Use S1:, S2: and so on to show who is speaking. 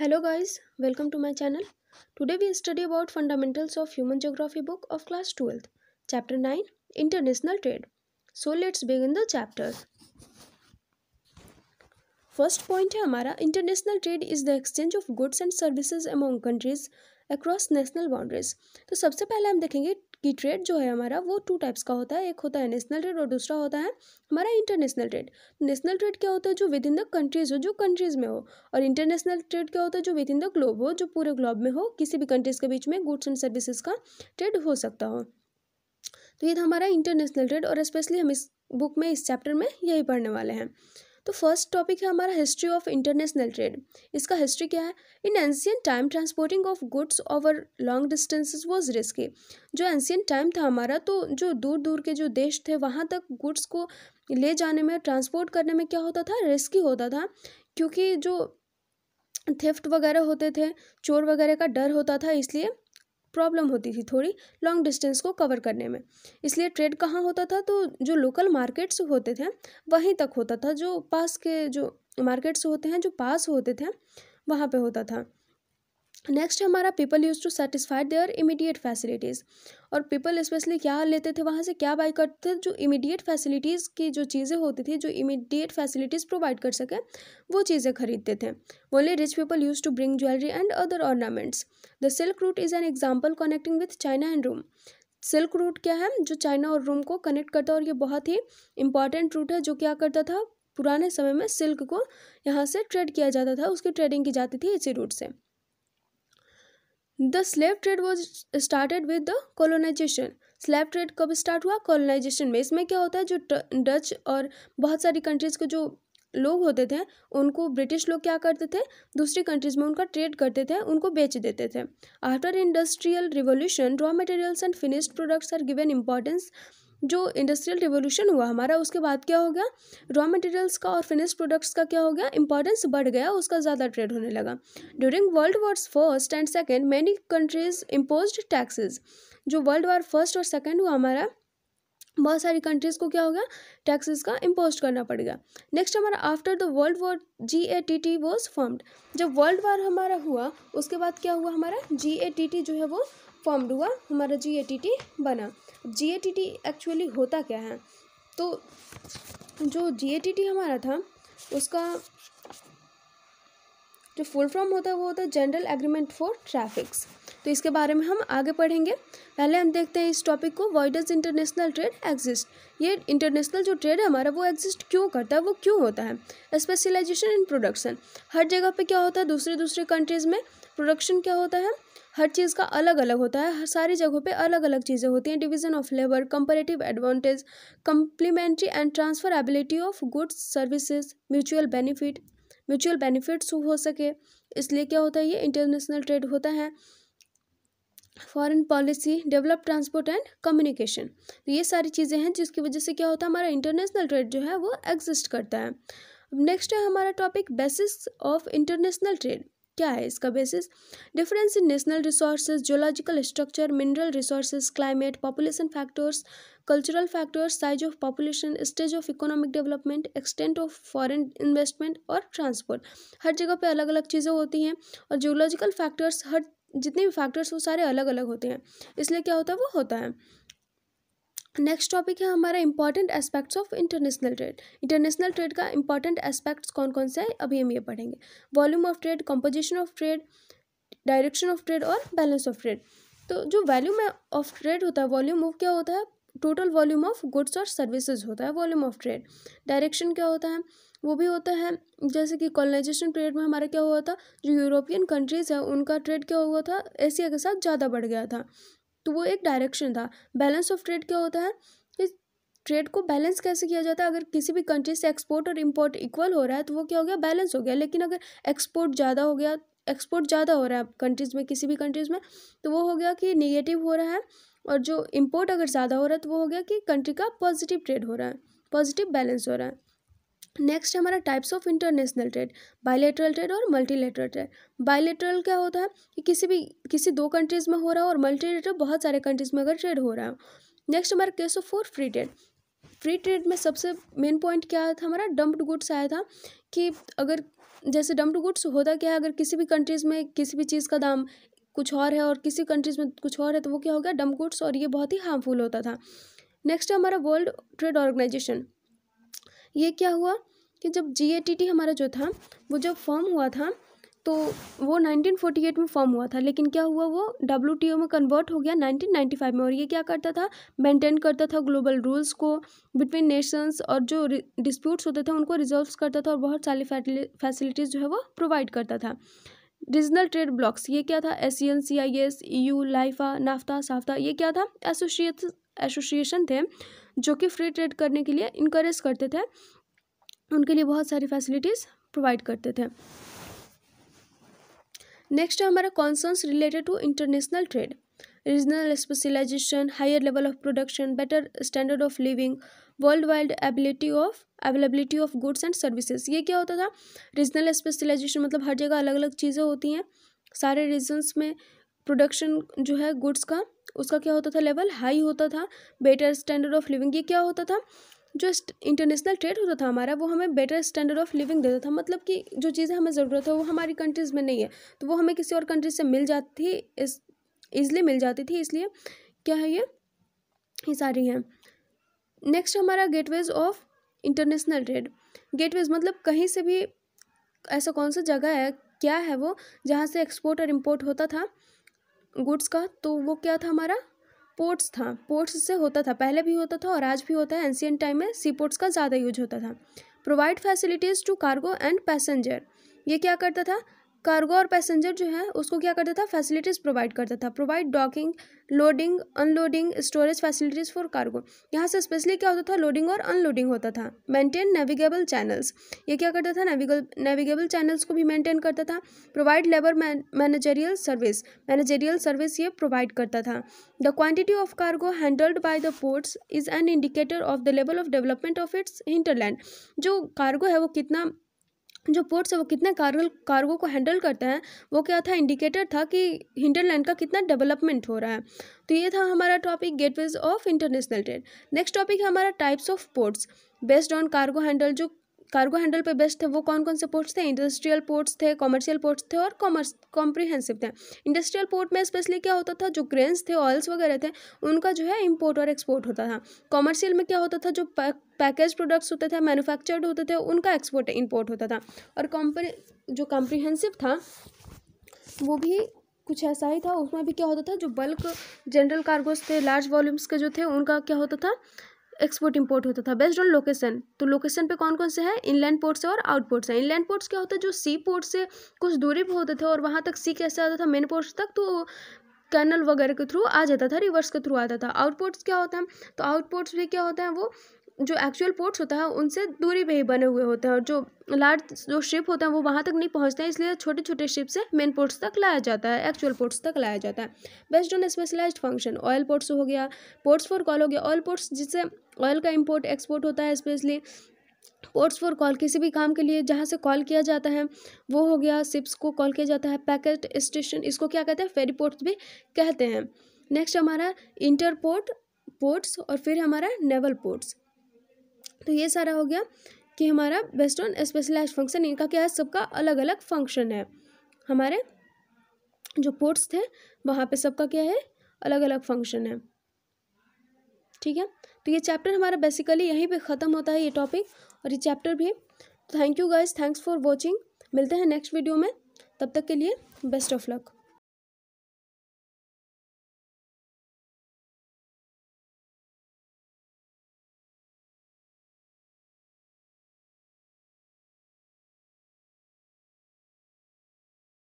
S1: hello guys welcome to my channel today we study about fundamentals of human geography book of class twelfth chapter nine international trade so let's begin the chapter first point है हमारा international trade is the exchange of goods and services among countries across national boundaries तो सबसे पहले हम देखेंगे कि trade जो है हमारा वो टू टाइप्स का होता है एक होता है नेशनल ट्रेड और दूसरा होता है हमारा इंटरनेशनल ट्रेड नेशनल ट्रेड क्या होता है जो विद इन द कंट्रीज हो जो कंट्रीज में हो और इंटरनेशनल ट्रेड क्या होता है जो विद इन द ग्लोब हो जो पूरे ग्लोब में हो किसी भी कंट्रीज के बीच में गुड्स एंड सर्विसेज का ट्रेड हो सकता हो तो ये था हमारा इंटरनेशनल ट्रेड और स्पेशली हम इस बुक में इस चैप्टर में यही पढ़ने वाले हैं तो फर्स्ट टॉपिक है हमारा हिस्ट्री ऑफ इंटरनेशनल ट्रेड इसका हिस्ट्री क्या है in ancient time transporting of goods over long distances was risky जो एंशियन टाइम था हमारा तो जो दूर दूर के जो देश थे वहाँ तक गुड्स को ले जाने में ट्रांसपोर्ट करने में क्या होता था रिस्की होता था क्योंकि जो थेफ्ट वगैरह होते थे चोर वगैरह का डर होता था इसलिए प्रॉब्लम होती थी थोड़ी लॉन्ग डिस्टेंस को कवर करने में इसलिए ट्रेड कहाँ होता था तो जो लोकल मार्केट्स होते थे वहीं तक होता था जो पास के जो मार्केट्स होते हैं जो पास होते थे वहाँ पे होता था नेक्स्ट हमारा people use to satisfied their immediate facilities और पीपल स्पेशली क्या लेते थे वहाँ से क्या बाई करते थे जो इमीडिएट फैसिलिटीज़ की जो चीज़ें होती थी जो इमीडिएट फैसिलिटीज़ प्रोवाइड कर सकें वो चीज़ें खरीदते थे बोले rich people use to bring jewellery and other ornaments the silk route is an example connecting with China and Rome silk route क्या है जो चाइना और रूम को कनेक्ट करता है और ये बहुत ही इंपॉर्टेंट रूट है जो क्या करता था पुराने समय में सिल्क को यहाँ से ट्रेड किया जाता था उसकी ट्रेडिंग की जाती थी इसी रूट से the slave trade was started with the colonization slave trade कब स्टार्ट हुआ कॉलोनाइजेशन में इसमें क्या होता है जो डच और बहुत सारी कंट्रीज़ के जो लोग होते थे उनको ब्रिटिश लोग क्या करते थे दूसरी कंट्रीज़ में उनका ट्रेड करते थे उनको बेच देते थे after industrial revolution raw materials and finished products are given importance जो इंडस्ट्रियल रिवोल्यूशन हुआ हमारा उसके बाद क्या हो गया रॉ मटेरियल्स का और फिनिश प्रोडक्ट्स का क्या हो गया इंपॉर्टेंस बढ़ गया उसका ज़्यादा ट्रेड होने लगा during world wars first and second many countries impose taxes जो वर्ल्ड वार फर्स्ट और सेकेंड हुआ हमारा बहुत सारी कंट्रीज़ को क्या हो गया टैक्सेस का इम्पोज करना पड़ गया नेक्स्ट हमारा after the world war G A T T was formed जब वर्ल्ड वार हमारा हुआ उसके बाद क्या हुआ हमारा जी ए टी टी जो है वो फॉर्म्ड हुआ हमारा जी बना जी एक्चुअली होता क्या है तो जो जी हमारा था उसका जो फुल फॉर्म होता है वो होता है जनरल एग्रीमेंट फॉर ट्रैफिक्स तो इसके बारे में हम आगे पढ़ेंगे पहले हम देखते हैं इस टॉपिक को why does international trade exist ये इंटरनेशनल जो ट्रेड है हमारा वो एग्जिस्ट क्यों करता है वो क्यों होता है स्पेशलाइजेशन इन प्रोडक्शन हर जगह पे क्या होता है दूसरे दूसरे कंट्रीज़ में प्रोडक्शन क्या होता है हर चीज़ का अलग अलग होता है हर सारी जगहों पे अलग अलग चीज़ें होती हैं division of labour comparative advantage complementary and transfer ability of goods services mutual benefit mutual benefits हो सके इसलिए क्या होता है ये इंटरनेशनल ट्रेड होता है foreign policy develop transport and communication तो ये सारी चीज़ें हैं जिसकी वजह से क्या होता है हमारा इंटरनेशनल ट्रेड जो है वो एग्जिस्ट करता है नेक्स्ट है हमारा topic basis of international trade क्या है इसका basis difference in national resources geological structure mineral resources climate population factors cultural factors size of population stage of economic development extent of foreign investment और transport हर जगह पे अलग अलग चीज़ें होती हैं और जोलॉजिकल फैक्टर्स हर जितने भी फैक्टर्स वो सारे अलग अलग होते हैं इसलिए क्या होता है वो होता है नेक्स्ट टॉपिक है हमारा important aspects of international trade international trade का इंपॉर्टेंट एस्पेक्ट्स कौन कौन से हैं अभी हम ये पढ़ेंगे volume of trade composition of trade direction of trade और बैलेंस ऑफ ट्रेड तो जो वॉल्यूम ऑफ ट्रेड होता है वॉल्यूम ऑफ क्या होता है टोटल वॉल्यूम ऑफ गुड्स और सर्विसेज होता है वॉल्यूम ऑफ ट्रेड डायरेक्शन क्या होता है वो भी होता है जैसे कि कॉलोनाइजेशन पीरियड में हमारा क्या हुआ था जो यूरोपियन कंट्रीज़ है उनका ट्रेड क्या हुआ था एशिया के साथ ज़्यादा बढ़ गया था तो वो एक डायरेक्शन था बैलेंस ऑफ ट्रेड क्या होता है इस ट्रेड को बैलेंस कैसे किया जाता है अगर किसी भी कंट्री से एक्सपोर्ट और इम्पोर्ट इक्वल हो रहा है तो वो क्या हो गया बैलेंस हो गया लेकिन अगर एक्सपोर्ट ज़्यादा हो गया एक्सपोर्ट ज़्यादा हो रहा है कंट्रीज़ में किसी भी कंट्रीज़ में तो वो हो गया कि निगेटिव हो रहा है और जो इम्पोर्ट अगर ज़्यादा हो रहा है तो वो हो गया कि कंट्री का पॉजिटिव ट्रेड हो रहा है पॉजिटिव बैलेंस हो रहा है नेक्स्ट है हमारा types of international trade bilateral trade और मल्टीलेटरल ट्रेड बायलेटरल क्या होता है कि किसी भी किसी दो कंट्रीज़ में हो रहा हो और मल्टीलेटरल बहुत सारे कंट्रीज़ में अगर ट्रेड हो रहा है नेक्स्ट हमारा case of for free trade free trade में सबसे मेन पॉइंट क्या आया था हमारा डम्प्ड गुड्स आया था कि अगर जैसे डम्प्ड गुड्स होता क्या है अगर किसी भी कंट्रीज़ में किसी भी चीज़ का दाम कुछ और है और किसी कंट्रीज़ में कुछ और है तो वो क्या हो गया डम्प गुड्स और ये बहुत ही हार्मफुल होता था नेक्स्ट है हमारा वर्ल्ड ट्रेड ऑर्गेनाइजेशन ये क्या हुआ कि जब जी हमारा जो था वो जब फॉर्म हुआ था तो वो 1948 में फॉर्म हुआ था लेकिन क्या हुआ वो डब्ल्यू में कन्वर्ट हो गया 1995 में और ये क्या करता था मेंटेन करता था ग्लोबल रूल्स को बिटवीन नेशंस और जो डिस्प्यूट्स होते थे उनको रिजॉल्व करता था और बहुत सारी फैसिलिटीज़ जो है वो प्रोवाइड करता था रीजनल ट्रेड ब्लॉक्स ये क्या था ASEAN C I S EU LAIA NAFTA SAFTA ये क्या था एसोसिएट एसोसिएशन थे जो कि फ्री ट्रेड करने के लिए इनक्रेज करते थे उनके लिए बहुत सारी फैसिलिटीज़ प्रोवाइड करते थे नेक्स्ट है हमारा concerns related to international trade regional specialisation higher level of production better standard of living world wide ability of availability of goods and services ये क्या होता था रीजनल स्पेशलाइजेशन मतलब हर जगह अलग अलग चीज़ें होती हैं सारे रीजन्स में प्रोडक्शन जो है गुड्स का उसका क्या होता था लेवल हाई होता था बेटर स्टैंडर्ड ऑफ लिविंग ये क्या होता था जो इंटरनेशनल ट्रेड होता था हमारा वो हमें बेटर स्टैंडर्ड ऑफ लिविंग देता था मतलब कि जो चीज़ें हमें ज़रूरत है वो हमारी कंट्रीज़ में नहीं है तो वो हमें किसी और कंट्रीज से मिल जाती इस ईजिली मिल जाती थी इसलिए क्या है ये ये सारी हैं नेक्स्ट हमारा gateways of international trade gateways मतलब कहीं से भी ऐसा कौन सा जगह है क्या है वो जहाँ से एक्सपोर्ट और इम्पोर्ट होता था गुड्स का तो वो क्या था हमारा पोर्ट्स था पोर्ट्स से होता था पहले भी होता था और आज भी होता है एंशियन टाइम में सी पोर्ट्स का ज़्यादा यूज होता था provide facilities to cargo and passenger ये क्या करता था कार्गो और पैसेंजर जो है उसको क्या करता था फैसिलिटीज़ प्रोवाइड करता था provide docking loading unloading storage facilities for cargo यहाँ से स्पेशली क्या होता था लोडिंग और अनलोडिंग होता था मेंटेन नेविगेबल चैनल्स ये क्या करता था नेविगेबल नेविगेबल चैनल्स को भी मेंटेन करता था provide labour managerial service managerial service ये प्रोवाइड करता था the quantity of cargo handled by the ports is an indicator of the level of development of its hinterland जो कार्गो है वो कितना जो पोर्ट्स है वो कितने कार्गो कार्गो को हैंडल करते हैं वो क्या था इंडिकेटर था कि हिंटरलैंड का कितना डेवलपमेंट हो रहा है तो ये था हमारा topic gateways of international trade next topic है हमारा types of ports based on cargo handle जो कार्गो हैंडल पे बेस्ट थे वो कौन कौन से पोर्ट्स थे इंडस्ट्रियल पोर्ट्स थे कॉमर्शियल पोर्ट्स थे और कॉमर्स कॉम्प्रीहेंसिव थे इंडस्ट्रियल पोर्ट में स्पेशली क्या होता था जो ग्रेन्स थे ऑयल्स वगैरह थे उनका जो है इम्पोर्ट और एक्सपोर्ट होता था कॉमर्शियल में क्या होता था जो पैकेज प्रोडक्ट्स होते थे मैनुफैक्चर्ड होते थे उनका एक्सपोर्ट इम्पोर्ट होता था और कॉम्प्री जो कॉम्प्रीहेंसिव था वो भी कुछ ऐसा ही था उसमें भी क्या होता था जो बल्क जनरल कार्गोज थे लार्ज वॉल्यूम्स के जो थे उनका क्या होता था एक्सपोर्ट इंपोर्ट होता था बेस्ड ऑन लोकेशन तो लोकेशन पे कौन कौन से हैं इनलैंड पोर्ट्स है और आउट पोर्ट्स हैं इनलैंड पोर्ट्स क्या होता है जो सी पोर्ट से कुछ दूरी पर होते थे और वहाँ तक सी कैसे आता था मेन पोर्ट्स तक तो कैनल वगैरह के थ्रू आ जाता था रिवर्स के थ्रू आता था आउटपोर्ट्स क्या होते हैं तो आउटपोर्ट्स भी क्या होते हैं वो जो एक्चुअल पोर्ट्स होता है उनसे दूरी पर ही बने हुए होते हैं और जो लार्ज जो शिप होते हैं वो वहाँ तक नहीं पहुँचते हैं इसलिए छोटे छोटे शिप से मेन पोर्ट्स तक लाया जाता है एक्चुअल पोर्ट्स तक लाया जाता है based on specialised function oil ports हो गया पोर्ट्स फॉर कॉल हो गया ऑयल पोर्ट्स जिससे ऑयल का इम्पोर्ट एक्सपोर्ट होता है स्पेशली पोर्ट्स फॉर कॉल किसी भी काम के लिए जहाँ से कॉल किया जाता है वो हो गया सिप्स को कॉल किया जाता है पैकेट स्टेशन इसको क्या कहते हैं फेरी पोर्ट्स भी कहते हैं नेक्स्ट हमारा इंटर पोर्ट पोर्ट्स और फिर हमारा नेवल पोर्ट्स तो ये सारा हो गया कि हमारा बेस्ट ऑन स्पेशलाइज फंक्शन इनका क्या है सबका अलग अलग फंक्शन है हमारे जो पोर्ट्स थे वहाँ पे सबका क्या है अलग अलग फंक्शन है ठीक है तो ये चैप्टर हमारा बेसिकली यहीं पे ख़त्म होता है ये टॉपिक और ये चैप्टर भी thank you guys thanks for watching मिलते हैं नेक्स्ट वीडियो में तब तक के लिए बेस्ट ऑफ लक